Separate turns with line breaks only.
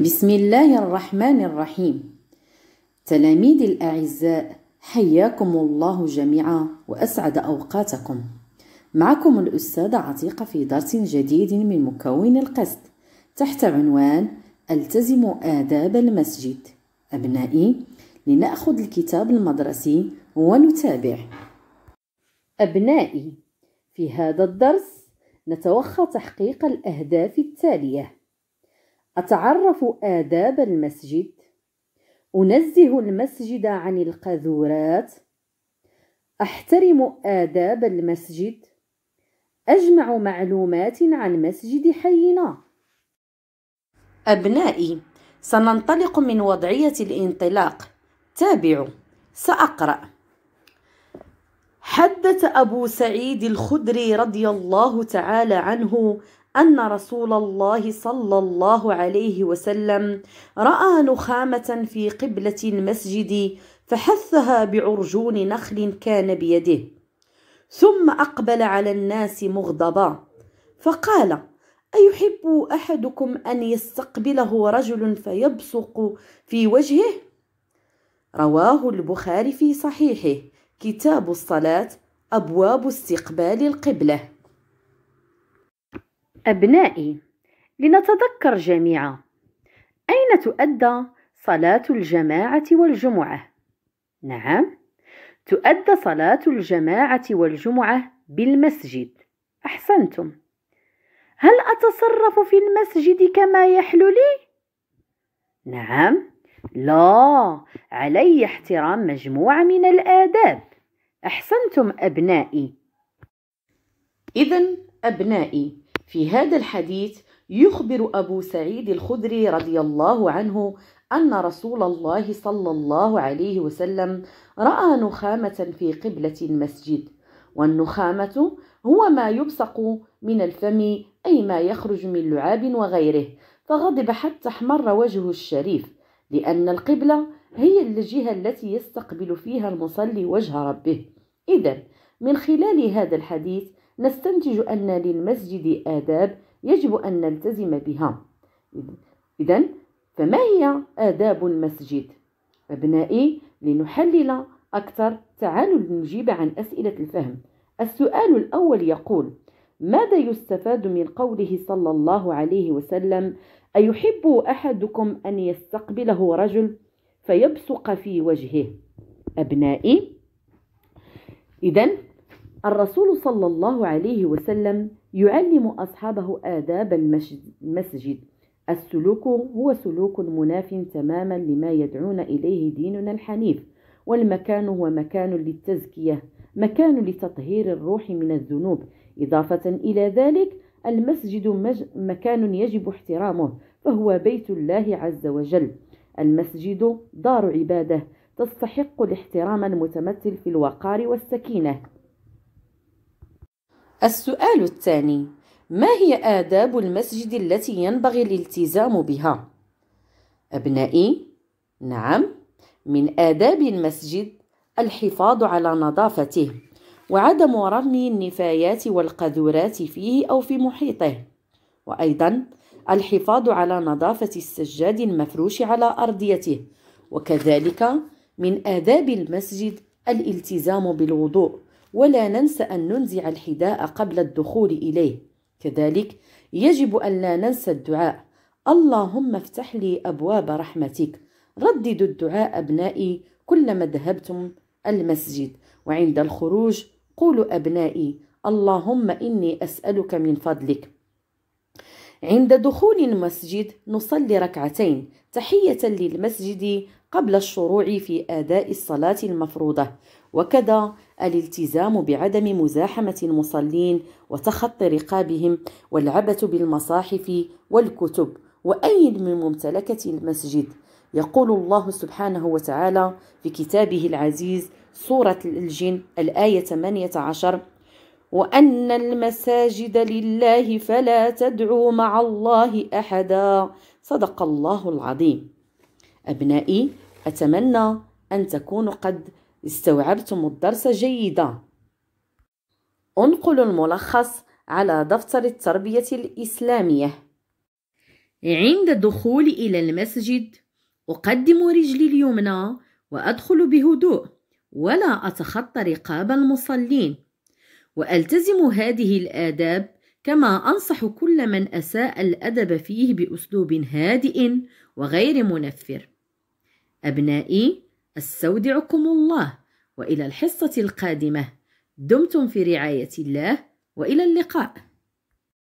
بسم الله الرحمن الرحيم تلاميذي الأعزاء حياكم الله جميعا وأسعد أوقاتكم معكم الأستاذة عتيقة في درس جديد من مكون القصد تحت عنوان ألتزم آداب المسجد أبنائي لنأخذ الكتاب المدرسي ونتابع أبنائي في هذا الدرس نتوخى تحقيق الأهداف التالية أتعرف آداب المسجد أنزه المسجد عن القذورات أحترم آداب المسجد أجمع معلومات عن مسجد حينا أبنائي سننطلق من وضعية الانطلاق تابعوا سأقرأ حدث أبو سعيد الخدري رضي الله تعالى عنه أن رسول الله صلى الله عليه وسلم رأى نخامة في قبلة المسجد فحثها بعرجون نخل كان بيده ثم أقبل على الناس مغضبا فقال أيحب أحدكم أن يستقبله رجل فيبصق في وجهه؟ رواه البخاري في صحيحه كتاب الصلاة أبواب استقبال القبلة أبنائي لنتذكر جميعا أين تؤدى صلاة الجماعة والجمعة؟ نعم تؤدى صلاة الجماعة والجمعة بالمسجد أحسنتم هل أتصرف في المسجد كما يحلو لي؟ نعم لا علي احترام مجموعة من الآداب أحسنتم أبنائي إذا أبنائي في هذا الحديث يخبر أبو سعيد الخدري رضي الله عنه أن رسول الله صلى الله عليه وسلم رأى نخامة في قبلة المسجد والنخامة هو ما يبصق من الفم أي ما يخرج من لعاب وغيره فغضب حتى احمر وجهه الشريف لأن القبلة هي الجهة التي يستقبل فيها المصلي وجه ربه إذا من خلال هذا الحديث نستنتج أن للمسجد آداب يجب أن نلتزم بها إذا فما هي آداب المسجد؟ أبنائي لنحلل أكثر تعالوا لنجيب عن أسئلة الفهم السؤال الأول يقول ماذا يستفاد من قوله صلى الله عليه وسلم أيحب أحدكم أن يستقبله رجل فيبصق في وجهه أبنائي إذا الرسول صلى الله عليه وسلم يعلم أصحابه آداب المسجد السلوك هو سلوك مناف تماما لما يدعون إليه ديننا الحنيف والمكان هو مكان للتزكية مكان لتطهير الروح من الذنوب إضافة إلى ذلك المسجد مج... مكان يجب احترامه فهو بيت الله عز وجل المسجد دار عباده تستحق الاحترام المتمثل في الوقار والسكينه السؤال الثاني ما هي آداب المسجد التي ينبغي الالتزام بها؟ أبنائي، نعم، من آداب المسجد الحفاظ على نظافته، وعدم رمي النفايات والقذورات فيه أو في محيطه، وأيضًا الحفاظ على نظافة السجاد المفروش على أرضيته، وكذلك من آداب المسجد الالتزام بالوضوء ولا ننسى أن ننزع الحذاء قبل الدخول إليه كذلك يجب أن لا ننسى الدعاء اللهم افتح لي أبواب رحمتك رددوا الدعاء أبنائي كلما ذهبتم المسجد وعند الخروج قولوا أبنائي اللهم إني أسألك من فضلك عند دخول المسجد نصلي ركعتين تحية للمسجد قبل الشروع في أداء الصلاة المفروضة وكذا الالتزام بعدم مزاحمة المصلين وتخطي رقابهم والعبث بالمصاحف والكتب وأي من ممتلكة المسجد يقول الله سبحانه وتعالى في كتابه العزيز سورة الجن الآية 18 وأن المساجد لله فلا تدعوا مع الله أحدا صدق الله العظيم أبنائي أتمنى أن تكونوا قد استوعبتم الدرس جيدا أنقل الملخص على دفتر التربية الإسلامية عند الدخول إلى المسجد أقدم رجلي اليمنى وأدخل بهدوء ولا أتخطى رقاب المصلين والتزم هذه الاداب كما انصح كل من اساء الادب فيه باسلوب هادئ وغير منفر ابنائي استودعكم الله والى الحصه القادمه دمتم في رعايه الله والى اللقاء